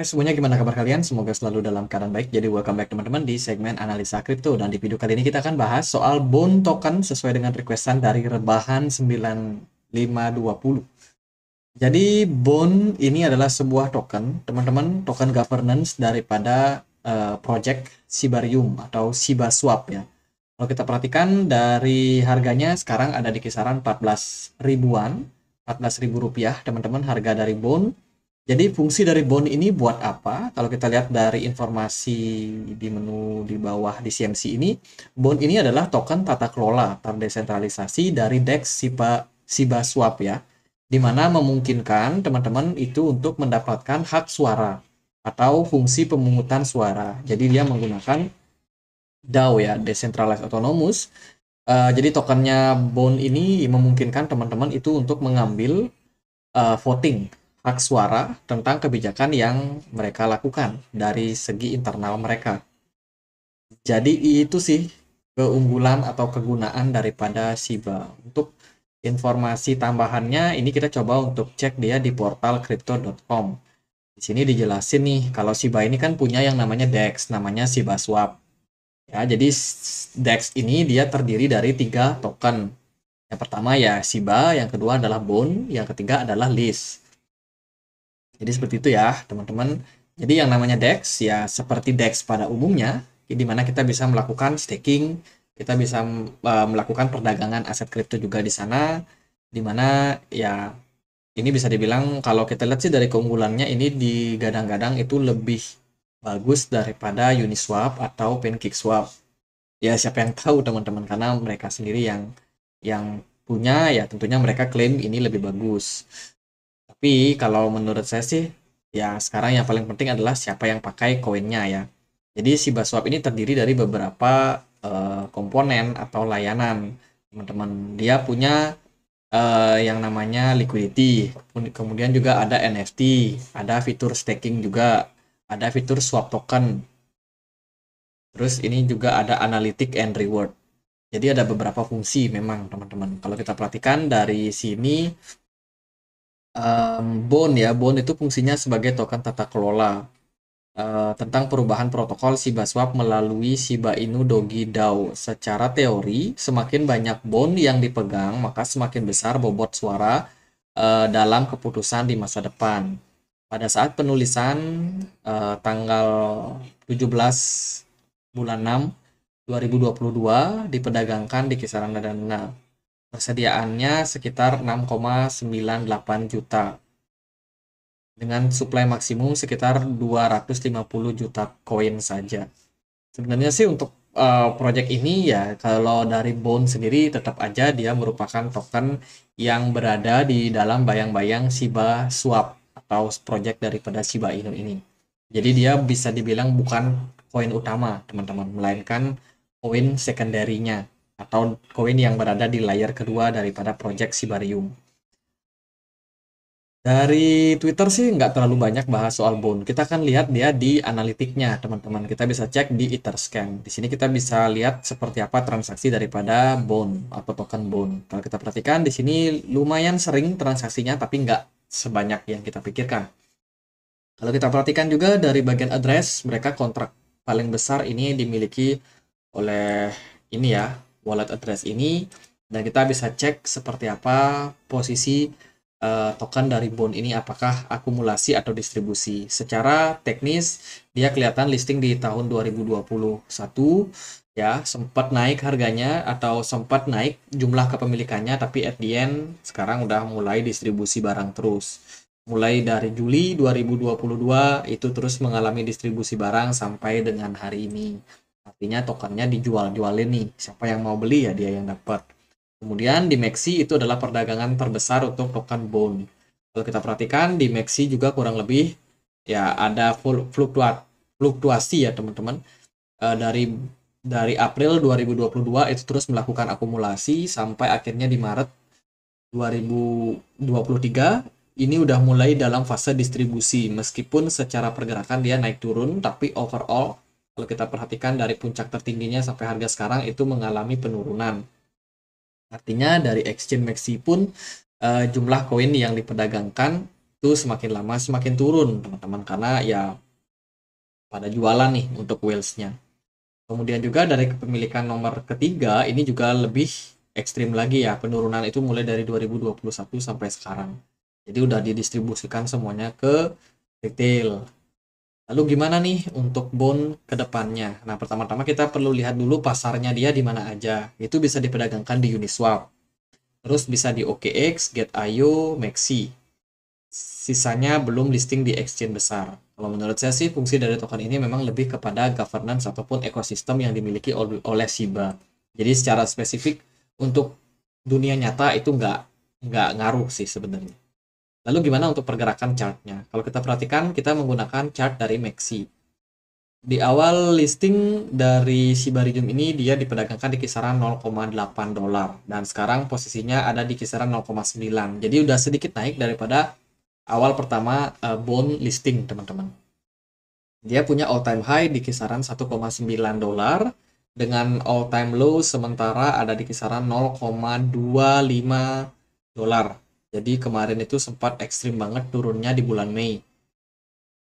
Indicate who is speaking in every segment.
Speaker 1: Hai semuanya gimana kabar kalian? Semoga selalu dalam keadaan baik. Jadi welcome back teman-teman di segmen analisa kripto dan di video kali ini kita akan bahas soal bond token sesuai dengan requestan dari rebahan 9520. Jadi bond ini adalah sebuah token, teman-teman, token governance daripada uh, project Sibarium atau Siba Swap ya. Kalau kita perhatikan dari harganya sekarang ada di kisaran 14 ribuan, 14 ribu rupiah teman-teman harga dari bond jadi fungsi dari bond ini buat apa? Kalau kita lihat dari informasi di menu di bawah di CMC ini, bond ini adalah token tata kelola terdesentralisasi dari DEX Siba, Siba Swap ya, di mana memungkinkan teman-teman itu untuk mendapatkan hak suara atau fungsi pemungutan suara. Jadi dia menggunakan DAO ya, Decentralized Autonomous. Uh, jadi tokennya bond ini memungkinkan teman-teman itu untuk mengambil uh, voting hak suara tentang kebijakan yang mereka lakukan dari segi internal mereka. Jadi itu sih keunggulan atau kegunaan daripada Shiba. Untuk informasi tambahannya ini kita coba untuk cek dia di portal crypto.com. Di sini dijelasin nih kalau Shiba ini kan punya yang namanya DEX, namanya Shiba Swap. Ya, jadi DEX ini dia terdiri dari tiga token. Yang pertama ya Shiba, yang kedua adalah Bone, yang ketiga adalah List. Jadi seperti itu ya, teman-teman. Jadi yang namanya DEX ya seperti DEX pada umumnya, ya, di mana kita bisa melakukan staking, kita bisa uh, melakukan perdagangan aset kripto juga di sana, di mana ya ini bisa dibilang kalau kita lihat sih dari keunggulannya ini digadang-gadang itu lebih bagus daripada Uniswap atau PancakeSwap. Ya siapa yang tahu teman-teman karena mereka sendiri yang yang punya ya tentunya mereka klaim ini lebih bagus tapi kalau menurut saya sih ya sekarang yang paling penting adalah siapa yang pakai koinnya ya jadi si Baswap ini terdiri dari beberapa uh, komponen atau layanan teman-teman dia punya uh, yang namanya liquidity kemudian juga ada NFT ada fitur staking juga ada fitur swap token terus ini juga ada analytic and reward jadi ada beberapa fungsi memang teman-teman kalau kita perhatikan dari sini um, BON ya BON itu fungsinya sebagai token tata kelola uh, tentang perubahan protokol Shiba Swap melalui Shiba Inu Dogi DAO. Secara teori, semakin banyak bond yang dipegang, maka semakin besar bobot suara uh, dalam keputusan di masa depan. Pada saat penulisan uh, tanggal 17 bulan 6 2022 diperdagangkan di kisaran dana Persediaannya sekitar 6,98 juta. Dengan suplai maksimum sekitar 250 juta koin saja. Sebenarnya sih untuk uh, project ini ya kalau dari bond sendiri tetap aja dia merupakan token yang berada di dalam bayang-bayang Shiba Swap atau project daripada Shiba Inu ini. Jadi dia bisa dibilang bukan koin utama, teman-teman, melainkan koin sekunderinya atau koin yang berada di layar kedua daripada project Sibarium. Dari Twitter sih nggak terlalu banyak bahas soal Bone. Kita akan lihat dia di analitiknya, teman-teman. Kita bisa cek di Etherscan. Di sini kita bisa lihat seperti apa transaksi daripada Bone atau token Bone. Kalau kita perhatikan di sini lumayan sering transaksinya, tapi nggak sebanyak yang kita pikirkan. Kalau kita perhatikan juga dari bagian address, mereka kontrak paling besar ini dimiliki oleh ini ya, wallet address ini dan kita bisa cek seperti apa posisi uh, token dari bond ini apakah akumulasi atau distribusi. Secara teknis dia kelihatan listing di tahun 2021 ya sempat naik harganya atau sempat naik jumlah kepemilikannya tapi at the end sekarang udah mulai distribusi barang terus mulai dari Juli 2022 itu terus mengalami distribusi barang sampai dengan hari ini artinya tokennya dijual jual ini siapa yang mau beli ya dia yang dapat kemudian di Maxi itu adalah perdagangan terbesar untuk token Bone kalau kita perhatikan di Maxi juga kurang lebih ya ada fluktuasi ya teman-teman e, dari dari April 2022 itu terus melakukan akumulasi sampai akhirnya di Maret 2023 ini udah mulai dalam fase distribusi meskipun secara pergerakan dia naik turun tapi overall kalau kita perhatikan dari puncak tertingginya sampai harga sekarang itu mengalami penurunan. Artinya dari exchange Maxi pun uh, jumlah koin yang diperdagangkan itu semakin lama semakin turun teman-teman karena ya pada jualan nih untuk whales-nya. Kemudian juga dari kepemilikan nomor ketiga ini juga lebih ekstrim lagi ya penurunan itu mulai dari 2021 sampai sekarang. Jadi udah didistribusikan semuanya ke retail Lalu gimana nih untuk bond ke depannya? Nah, pertama-tama kita perlu lihat dulu pasarnya dia di mana aja. Itu bisa diperdagangkan di Uniswap. Terus bisa di OKX, GetIO, Maxi. Sisanya belum listing di exchange besar. Kalau menurut saya sih fungsi dari token ini memang lebih kepada governance ataupun ekosistem yang dimiliki oleh Shiba. Jadi secara spesifik untuk dunia nyata itu nggak nggak ngaruh sih sebenarnya. Lalu gimana untuk pergerakan chartnya? Kalau kita perhatikan, kita menggunakan chart dari Maxi. Di awal listing dari Shibarium ini, dia diperdagangkan di kisaran 0,8 dolar. Dan sekarang posisinya ada di kisaran 0,9. Jadi udah sedikit naik daripada awal pertama uh, bond listing, teman-teman. Dia punya all time high di kisaran 1,9 dolar. Dengan all time low sementara ada di kisaran 0,25 dolar jadi kemarin itu sempat ekstrim banget turunnya di bulan Mei.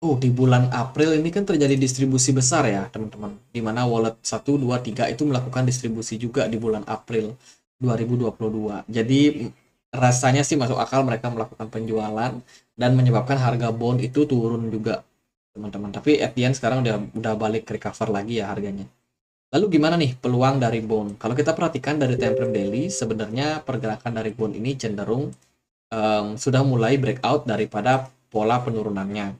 Speaker 1: Oh, di bulan April ini kan terjadi distribusi besar ya, teman-teman. Di mana wallet 1, 2, 3 itu melakukan distribusi juga di bulan April 2022. Jadi rasanya sih masuk akal mereka melakukan penjualan dan menyebabkan harga bond itu turun juga, teman-teman. Tapi at sekarang udah udah balik recover lagi ya harganya. Lalu gimana nih peluang dari bond? Kalau kita perhatikan dari time frame daily, sebenarnya pergerakan dari bond ini cenderung um, sudah mulai breakout daripada pola penurunannya.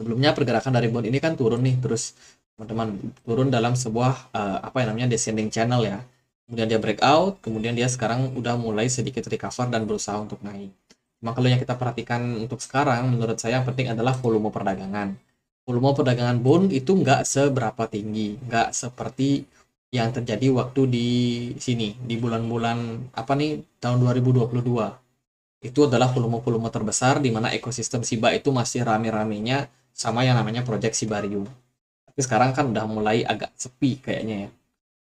Speaker 1: Sebelumnya pergerakan dari bond ini kan turun nih terus teman-teman turun dalam sebuah uh, apa yang namanya descending channel ya. Kemudian dia breakout, kemudian dia sekarang udah mulai sedikit recover dan berusaha untuk naik. Cuma kalau yang kita perhatikan untuk sekarang menurut saya yang penting adalah volume perdagangan. Volume perdagangan bond itu nggak seberapa tinggi, nggak seperti yang terjadi waktu di sini di bulan-bulan apa nih tahun 2022 itu adalah volume-volume terbesar di mana ekosistem Shiba itu masih rame-ramenya sama yang namanya Project Shibarium. Tapi sekarang kan udah mulai agak sepi kayaknya ya.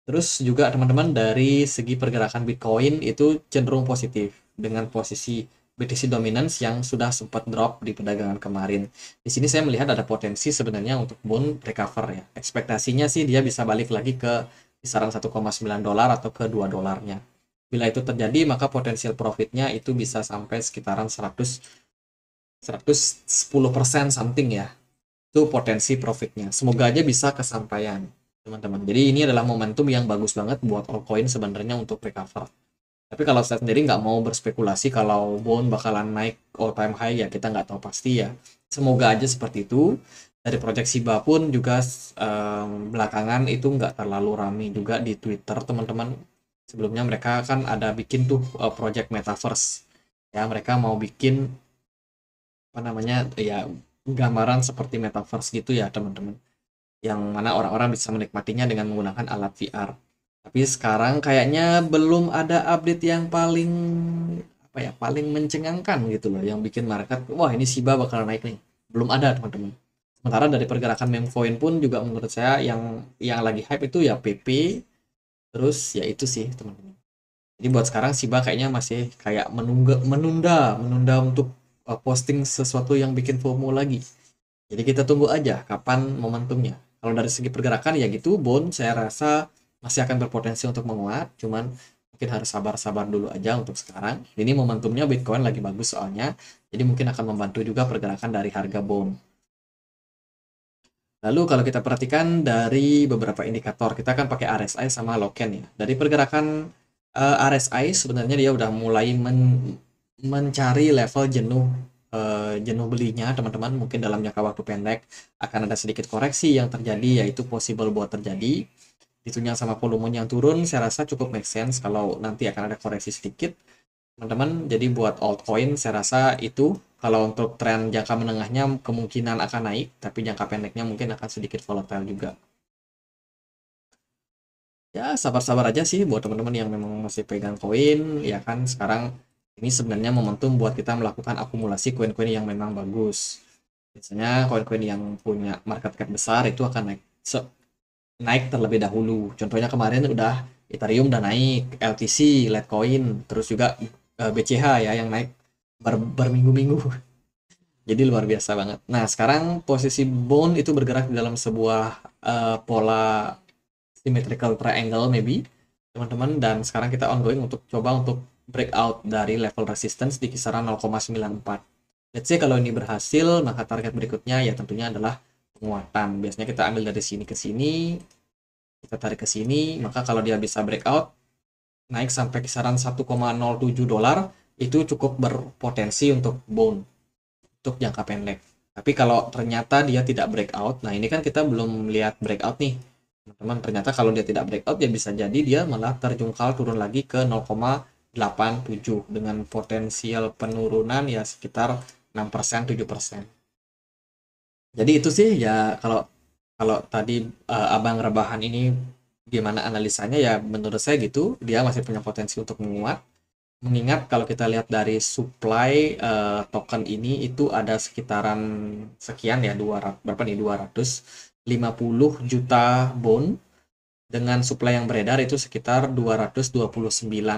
Speaker 1: Terus juga teman-teman dari segi pergerakan Bitcoin itu cenderung positif dengan posisi BTC dominance yang sudah sempat drop di perdagangan kemarin. Di sini saya melihat ada potensi sebenarnya untuk bond recover ya. Ekspektasinya sih dia bisa balik lagi ke kisaran 1,9 dolar atau ke 2 dolarnya Bila itu terjadi, maka potensial profitnya itu bisa sampai sekitaran 100 110% something ya. Itu potensi profitnya. Semoga aja bisa kesampaian, teman-teman. Jadi ini adalah momentum yang bagus banget buat altcoin sebenarnya untuk recover. Tapi kalau saya sendiri nggak mau berspekulasi kalau bond bakalan naik all time high ya kita nggak tahu pasti ya. Semoga aja seperti itu. Dari proyeksi Siba pun juga um, belakangan itu nggak terlalu rame juga di Twitter teman-teman sebelumnya mereka kan ada bikin tuh eh, project metaverse ya mereka mau bikin apa namanya ya gambaran seperti metaverse gitu ya teman-teman yang mana orang-orang bisa menikmatinya dengan menggunakan alat VR tapi sekarang kayaknya belum ada update yang paling apa ya paling mencengangkan gitu loh yang bikin market wah ini Shiba bakal naik nih belum ada teman-teman sementara dari pergerakan memcoin pun juga menurut saya yang yang lagi hype itu ya PP terus ya itu sih teman-teman jadi buat sekarang Siba kayaknya masih kayak menunggu menunda menunda untuk eh, posting sesuatu yang bikin FOMO lagi jadi kita tunggu aja kapan momentumnya kalau dari segi pergerakan ya gitu bon saya rasa masih akan berpotensi untuk menguat cuman mungkin harus sabar-sabar dulu aja untuk sekarang ini momentumnya Bitcoin lagi bagus soalnya jadi mungkin akan membantu juga pergerakan dari harga bond Lalu kalau kita perhatikan dari beberapa indikator, kita kan pakai RSI sama Loken ya. Dari pergerakan uh, eh, RSI sebenarnya dia udah mulai men mencari level jenuh uh, jenuh belinya teman-teman. Mungkin dalam jangka waktu pendek akan ada sedikit koreksi yang terjadi yaitu possible buat terjadi. Ditunjang sama volume yang turun, saya rasa cukup make sense kalau nanti akan ada koreksi sedikit. Teman-teman, jadi buat altcoin saya rasa itu kalau untuk tren jangka menengahnya kemungkinan akan naik, tapi jangka pendeknya mungkin akan sedikit volatile juga. Ya, sabar-sabar aja sih buat teman-teman yang memang masih pegang koin, ya kan sekarang ini sebenarnya momentum buat kita melakukan akumulasi koin-koin yang memang bagus. Biasanya koin-koin yang punya market cap besar itu akan naik so, naik terlebih dahulu. Contohnya kemarin udah Ethereum udah naik, LTC, Litecoin, terus juga BCH eh, ya yang naik ber berminggu-minggu jadi luar biasa banget nah sekarang posisi bone itu bergerak di dalam sebuah uh, pola symmetrical triangle maybe teman-teman dan sekarang kita ongoing untuk coba untuk breakout dari level resistance di kisaran 0,94 let's say kalau ini berhasil maka target berikutnya ya tentunya adalah penguatan biasanya kita ambil dari sini ke sini kita tarik ke sini maka kalau dia bisa breakout naik sampai kisaran 1,07 dolar itu cukup berpotensi untuk bone untuk jangka pendek. Tapi kalau ternyata dia tidak breakout, nah ini kan kita belum lihat breakout nih. Teman-teman, ternyata kalau dia tidak breakout ya bisa jadi dia malah terjungkal turun lagi ke 0,87 dengan potensial penurunan ya sekitar 6% 7%. Jadi itu sih ya kalau kalau tadi uh, Abang Rebahan ini gimana analisanya ya menurut saya gitu, dia masih punya potensi untuk menguat mengingat kalau kita lihat dari supply uh, token ini itu ada sekitaran sekian ya 200 berapa nih 250 juta bond dengan supply yang beredar itu sekitar 229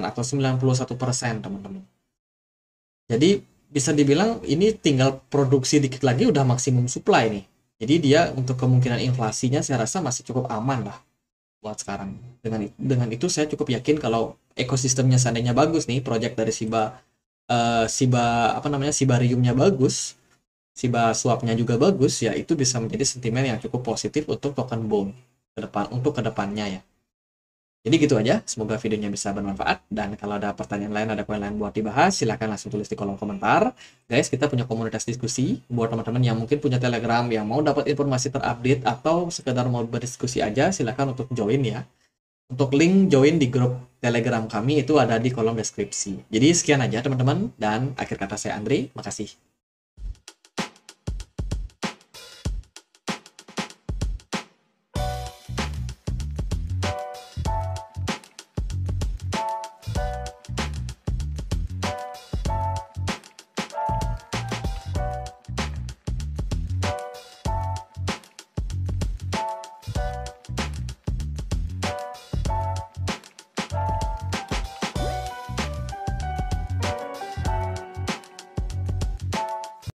Speaker 1: atau 91 persen teman-teman. Jadi bisa dibilang ini tinggal produksi dikit lagi udah maksimum supply nih. Jadi dia untuk kemungkinan inflasinya saya rasa masih cukup aman lah buat sekarang. Dengan dengan itu saya cukup yakin kalau ekosistemnya seandainya bagus nih project dari Siba uh, eh, Siba apa namanya Sibariumnya bagus Siba suapnya juga bagus ya itu bisa menjadi sentimen yang cukup positif untuk token BOM ke depan untuk kedepannya ya jadi gitu aja semoga videonya bisa bermanfaat dan kalau ada pertanyaan lain ada poin lain buat dibahas silahkan langsung tulis di kolom komentar guys kita punya komunitas diskusi buat teman-teman yang mungkin punya telegram yang mau dapat informasi terupdate atau sekedar mau berdiskusi aja silahkan untuk join ya untuk link join di grup Telegram kami itu ada di kolom deskripsi. Jadi sekian aja teman-teman dan akhir kata saya Andri, makasih.